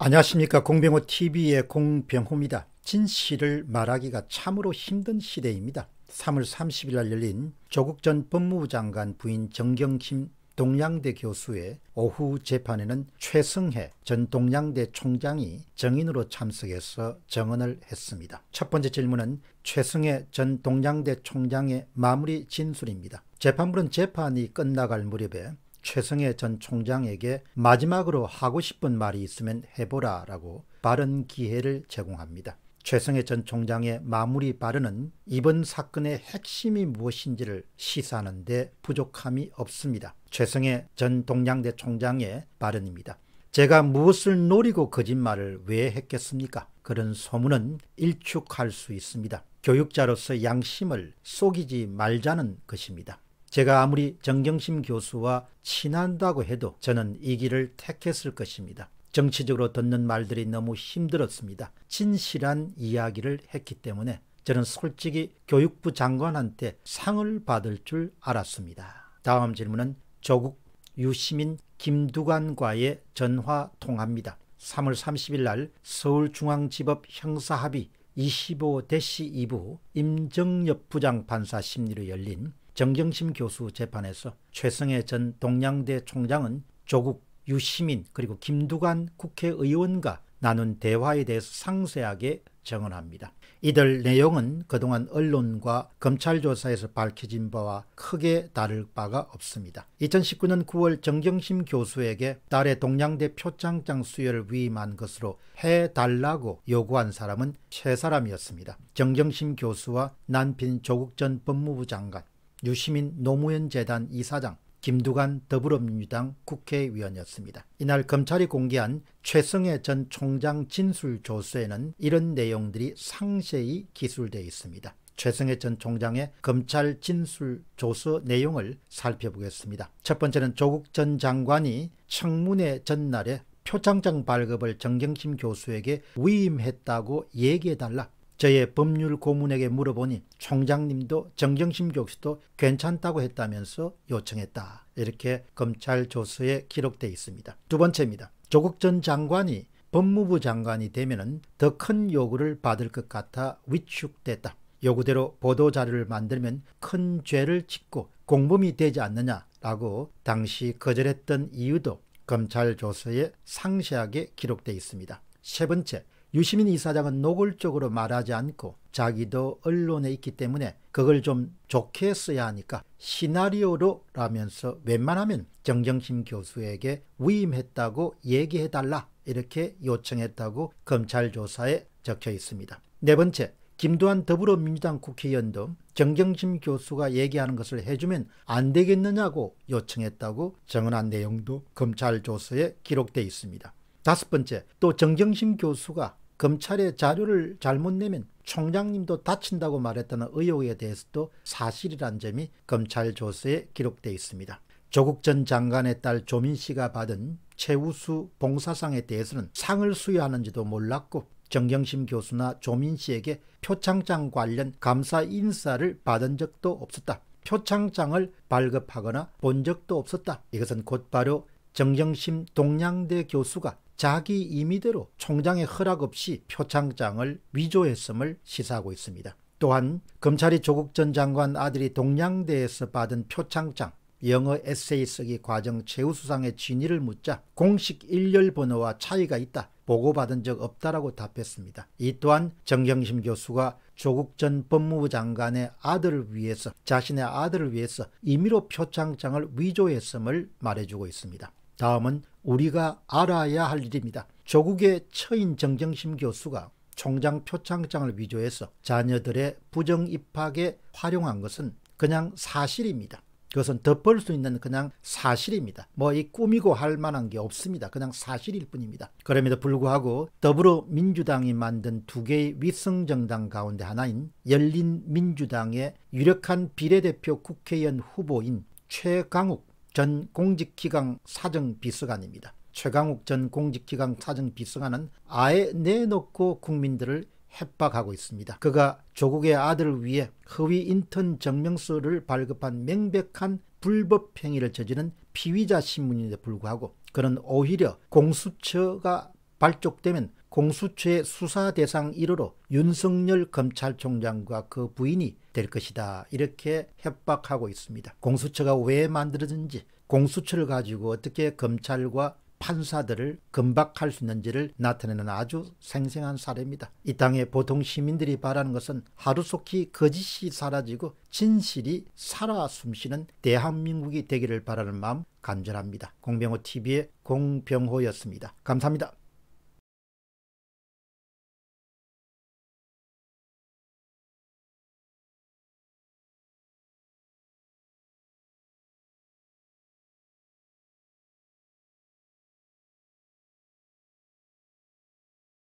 안녕하십니까 공병호 TV의 공병호입니다. 진실을 말하기가 참으로 힘든 시대입니다. 3월 30일 날 열린 조국 전 법무부 장관 부인 정경심 동양대 교수의 오후 재판에는 최승해 전 동양대 총장이 증인으로 참석해서 증언을 했습니다. 첫 번째 질문은 최승해 전 동양대 총장의 마무리 진술입니다. 재판부는 재판이 끝나갈 무렵에 최성혜전 총장에게 마지막으로 하고 싶은 말이 있으면 해보라 라고 발언 기회를 제공합니다. 최성혜전 총장의 마무리 발언은 이번 사건의 핵심이 무엇인지를 시사하는데 부족함이 없습니다. 최성혜전 동양대 총장의 발언입니다. 제가 무엇을 노리고 거짓말을 왜 했겠습니까? 그런 소문은 일축할 수 있습니다. 교육자로서 양심을 속이지 말자는 것입니다. 제가 아무리 정경심 교수와 친한다고 해도 저는 이 길을 택했을 것입니다. 정치적으로 듣는 말들이 너무 힘들었습니다. 진실한 이야기를 했기 때문에 저는 솔직히 교육부 장관한테 상을 받을 줄 알았습니다. 다음 질문은 조국 유시민 김두관과의 전화 통화입니다. 3월 30일 날 서울중앙지법 형사합의 25-2부 임정엽 부장판사 심리로 열린 정경심 교수 재판에서 최승혜 전 동양대 총장은 조국 유시민 그리고 김두관 국회의원과 나눈 대화에 대해서 상세하게 증언합니다 이들 내용은 그동안 언론과 검찰 조사에서 밝혀진 바와 크게 다를 바가 없습니다. 2019년 9월 정경심 교수에게 딸의 동양대 표창장 수여를 위임한 것으로 해달라고 요구한 사람은 세 사람이었습니다. 정경심 교수와 남편 조국 전 법무부 장관, 유시민 노무현재단 이사장, 김두관 더불어민주당 국회의원이었습니다. 이날 검찰이 공개한 최성해 전 총장 진술 조서에는 이런 내용들이 상세히 기술되어 있습니다. 최성해 전 총장의 검찰 진술 조서 내용을 살펴보겠습니다. 첫 번째는 조국 전 장관이 청문회 전날에 표창장 발급을 정경심 교수에게 위임했다고 얘기해달라 저의 법률 고문에게 물어보니 총장님도 정경심 교수도 괜찮다고 했다면서 요청했다. 이렇게 검찰 조서에 기록되어 있습니다. 두 번째입니다. 조국 전 장관이 법무부 장관이 되면 더 큰 요구를 받을 것 같아 위축됐다. 요구대로 보도자료를 만들면 큰 죄를 짓고 공범이 되지 않느냐라고 당시 거절했던 이유도 검찰 조서에 상세하게 기록되어 있습니다. 세 번째, 유시민 이사장은 노골적으로 말하지 않고 자기도 언론에 있기 때문에 그걸 좀 좋게 써야 하니까 시나리오로라면서 웬만하면 정정심 교수에게 위임했다고 얘기해달라 이렇게 요청했다고 검찰 조사에 적혀 있습니다. 네 번째, 김두한 더불어민주당 국회의원도 정경심 교수가 얘기하는 것을 해주면 안 되겠느냐고 요청했다고 정언한 내용도 검찰 조서에 기록돼 있습니다. 다섯 번째, 또 정경심 교수가 검찰에 자료를 잘못 내면 총장님도 다친다고 말했다는 의혹에 대해서도 사실이란 점이 검찰 조서에 기록되어 있습니다. 조국 전 장관의 딸 조민 씨가 받은 최우수 봉사상에 대해서는 상을 수여하는지도 몰랐고 정경심 교수나 조민 씨에게 표창장 관련 감사 인사를 받은 적도 없었다. 표창장을 발급하거나 본 적도 없었다. 이것은 곧바로 정경심 동양대 교수가 자기 임의대로 총장의 허락 없이 표창장을 위조했음을 시사하고 있습니다. 또한 검찰이 조국 전 장관 아들이 동양대에서 받은 표창장 영어 에세이 쓰기 과정 최우수상의 진위를 묻자 공식 일렬 번호와 차이가 있다. 보고받은 적 없다라고 답했습니다. 이 또한 정경심 교수가 조국 전 법무부 장관의 아들을 위해서 자신의 아들을 위해서 임의로 표창장을 위조했음을 말해주고 있습니다. 다음은 우리가 알아야 할 일입니다. 조국의 처인 정정심 교수가 총장 표창장을 위조해서 자녀들의 부정 입학에 활용한 것은 그냥 사실입니다. 그것은 덮을 수 있는 그냥 사실입니다. 뭐 이 꾸미고 할 만한 게 없습니다. 그냥 사실일 뿐입니다. 그럼에도 불구하고 더불어민주당이 만든 두 개의 위성정당 가운데 하나인 열린민주당의 유력한 비례대표 국회의원 후보인 최강욱 전 공직기강 사정비서관입니다. 최강욱 전 공직기강 사정비서관은 아예 내놓고 국민들을 협박하고 있습니다. 그가 조국의 아들을 위해 허위 인턴 증명서를 발급한 명백한 불법 행위를 저지른 피의자 신문인데 불구하고 그는 오히려 공수처가 발족되면 공수처의 수사 대상 1호로 윤석열 검찰총장과 그 부인이 될 것이다. 이렇게 협박하고 있습니다. 공수처가 왜 만들어진지, 공수처를 가지고 어떻게 검찰과 판사들을 금박할 수 있는지를 나타내는 아주 생생한 사례입니다. 이 땅의 보통 시민들이 바라는 것은 하루속히 거짓이 사라지고 진실이 살아 숨쉬는 대한민국이 되기를 바라는 마음 간절합니다. 공병호 TV의 공병호였습니다. 감사합니다.